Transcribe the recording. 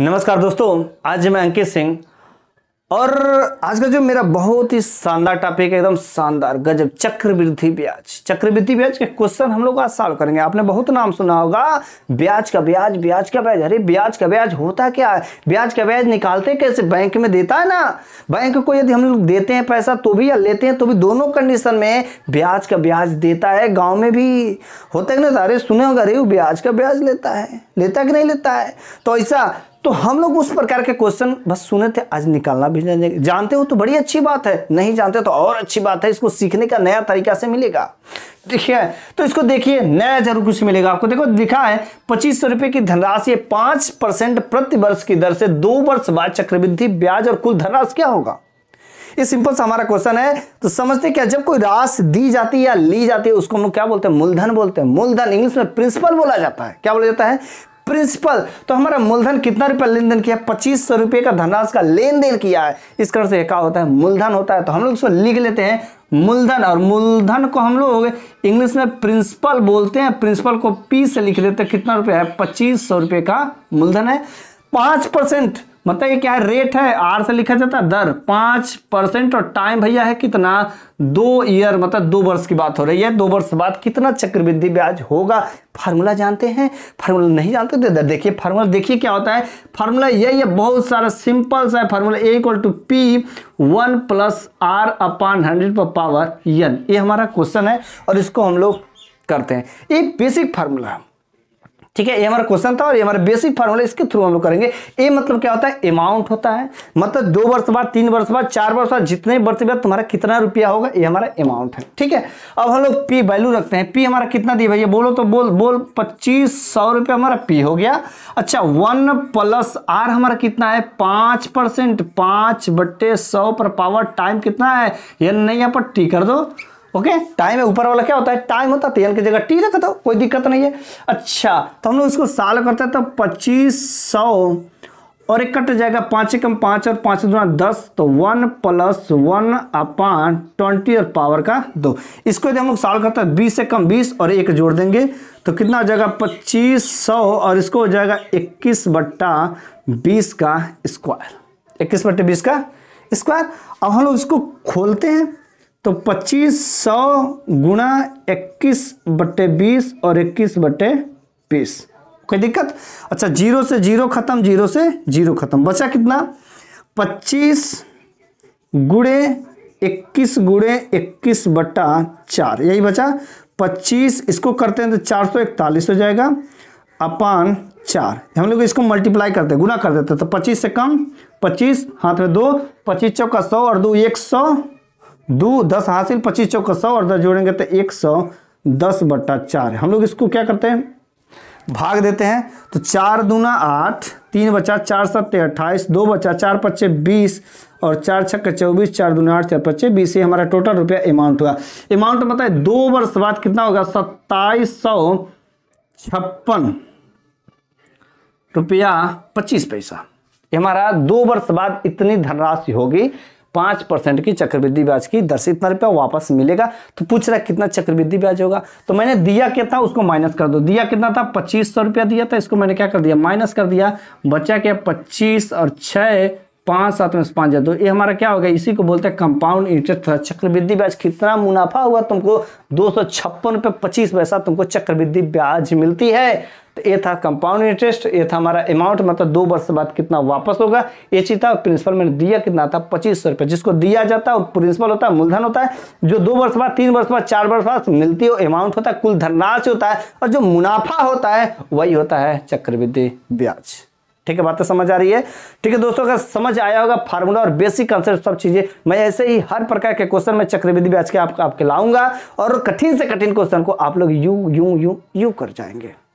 नमस्कार दोस्तों आज मैं अंकित सिंह और आज का जो मेरा बहुत ही शानदार टॉपिक है एकदम शानदार गजब चक्रवृद्धि ब्याज चक्रवृद्धि ब्याज के क्वेश्चन हम लोग आज सॉल्व करेंगे आपने बहुत नाम सुना होगा ब्याज का ब्याज ब्याज का ब्याज अरे ब्याज का ब्याज होता क्या है ब्याज का ब्याज निकालते कैसे बैंक में देता है ना बैंक को यदि हम लोग देते हैं पैसा तो भी या लेते हैं तो भी दोनों कंडीशन में ब्याज का ब्याज देता है गाँव में भी होता है ना अरे सुने होगा अरे वो ब्याज का ब्याज लेता है लेता कि नहीं लेता है तो ऐसा तो हम लोग उस प्रकार के क्वेश्चन बस सुने थे आज निकालना भी जाने जानते हो तो बड़ी अच्छी बात है नहीं जानते तो और अच्छी बात है इसको सीखने का नया तरीका से मिलेगा ठीक है तो इसको देखिए नया जरूर कुछ मिलेगा आपको देखो लिखा है पच्चीस सौ रुपए की धनराशि पांच परसेंट प्रति वर्ष की दर से दो वर्ष बाद चक्रवृद्धि ब्याज और कुल धनराश क्या होगा ये सिंपल सा हमारा क्वेश्चन है तो समझते क्या जब कोई राशि दी जाती है या ली जाती है उसको हम लोग क्या बोलते हैं मूलधन बोलते हैं मूलधन इंग्लिश में प्रिंसिपल बोला जाता है क्या बोला जाता है प्रिंसिपल तो हमारा मूलधन कितना रुपया लेन देन किया पच्चीस सौ रुपए का धनराश का लेन देन किया है इस कारण से क्या होता है मूलधन होता है तो हम लोग इसको लिख लेते हैं मूलधन और मूलधन को हम लोग इंग्लिश में प्रिंसिपल बोलते हैं प्रिंसिपल को पी से लिख लेते हैं कितना रुपया है पच्चीस सौ रुपये का मूलधन है पाँच परसेंट मतलब ये क्या है रेट है आर से लिखा जाता है दर पांच परसेंट और टाइम भैया है कितना दो ईयर मतलब दो वर्ष की बात हो रही है दो वर्ष बाद कितना चक्रवृद्धि ब्याज होगा फार्मूला जानते हैं फार्मूला नहीं जानते तो इधर देखिए फार्मूला देखिए क्या होता है फार्मूला यही है बहुत सारा सिंपल सा है formula A equal to P one plus R upon hundred पर पावर यन ये हमारा क्वेश्चन है और इसको हम लोग करते हैं ये बेसिक फार्मूला है ठीक है ये हमारा क्वेश्चन था और ये हमारा बेसिक फॉर्मूला इसके थ्रू हम लोग करेंगे ए मतलब क्या होता है अमाउंट होता है मतलब दो वर्ष बाद तीन वर्ष बाद चार वर्ष बाद जितने वर्ष बाद तुम्हारा कितना रुपया होगा ये हमारा अमाउंट है ठीक है अब हम लोग पी वैल्यू रखते हैं पी हमारा कितना दिया भैया बोलो तो बोल बोल पच्चीस सौ रुपया हमारा पी हो गया अच्छा वन प्लस आर हमारा कितना है पाँच परसेंट पाँच बट्टे सौ पर पावर टाइम कितना है ये नहीं यहाँ पर टी कर दो ओके टाइम है ऊपर वाला क्या होता है टाइम होता है तेल की जगह टी रखता था कोई दिक्कत नहीं है अच्छा तो हम लोग इसको साल करते हैं तो पच्चीस सौ और एक कट जाएगा पाँच एकम पाँच और पाँच दुना दस तो one plus one upon twenty और पावर का दो इसको यदि हम लोग साल करते हैं बीस से कम बीस और एक जोड़ देंगे तो कितना हो जाएगा पच्चीस सौ और इसको हो जाएगा इक्कीस बट्टा बीस का स्क्वायर इक्कीस बट्टे बीस का स्क्वायर अब हम लोग इसको खोलते हैं तो पच्चीस सौ गुणा इक्कीस बटे बीस और इक्कीस बटे बीस कोई दिक्कत अच्छा जीरो से जीरो खत्म जीरो से जीरो खत्म बचा कितना पच्चीस गुड़े इक्कीस गुड़े इक्कीस बट्टा चार यही बचा पच्चीस इसको करते हैं तो चार सौ इकतालीस हो जाएगा अपान चार हम लोग इसको मल्टीप्लाई करते हैं गुना कर देते हैं तो पच्चीस से कम पच्चीस हाथ में दो पच्चीस चौका सौ और दो एक सौ दो दस हासिल पच्चीस चौका सौ और दस जोड़ेंगे तो एक सौ दस बट्टा चार हम लोग इसको क्या करते हैं भाग देते हैं तो चार दूना आठ तीन बचा चार सत्ते अट्ठाईस दो बचा चार पच्चे बीस और चार छक्के चौबीस चार दूना आठ चार पच्चे बीस ये हमारा टोटल रुपया अमाउंट हुआ अमाउंट तो बताए दो वर्ष बाद कितना होगा सत्ताईस सौ छप्पन रुपया पच्चीस पैसा हमारा दो वर्ष बाद इतनी धनराशि होगी पांच परसेंट की चक्रवृद्धि ब्याज की दर से इतना रुपया वापस मिलेगा तो पूछ रहा है कितना चक्रवृद्धि ब्याज होगा तो मैंने दिया क्या था उसको माइनस कर दो दिया कितना था पच्चीस सौ रुपया दिया था इसको मैंने क्या कर दिया माइनस कर दिया बचा क्या पच्चीस और छह पाँच सात में से पाँच जाए दो ये हमारा क्या हो गया इसी को बोलते हैं कंपाउंड इंटरेस्ट था चक्रवृद्धि ब्याज कितना मुनाफा हुआ तुमको दो सौ छप्पन रुपये पच्चीस पैसा तुमको चक्रवृद्धि ब्याज मिलती है तो ये था कंपाउंड इंटरेस्ट ये था हमारा अमाउंट मतलब दो वर्ष बाद कितना वापस होगा ये चीज था प्रिंसिपल मैंने दिया कितना था पच्चीस सौ रुपये जिसको दिया जाता है प्रिंसिपल होता है मूलधन होता है जो दो वर्ष बाद तीन वर्ष बाद चार वर्ष बाद मिलती है अमाउंट होता है कुल धनराशि होता है और जो मुनाफा होता है वही होता है चक्रवृद्धि ब्याज ठीक है बातें समझ आ रही है ठीक है दोस्तों अगर समझ आया होगा फार्मूला और बेसिक कंसेप्ट सब चीजें मैं ऐसे ही हर प्रकार के क्वेश्चन में चक्रविधि ब्याज के आपको आपके लाऊंगा और कठिन से कठिन क्वेश्चन को आप लोग यू यू यू यू कर जाएंगे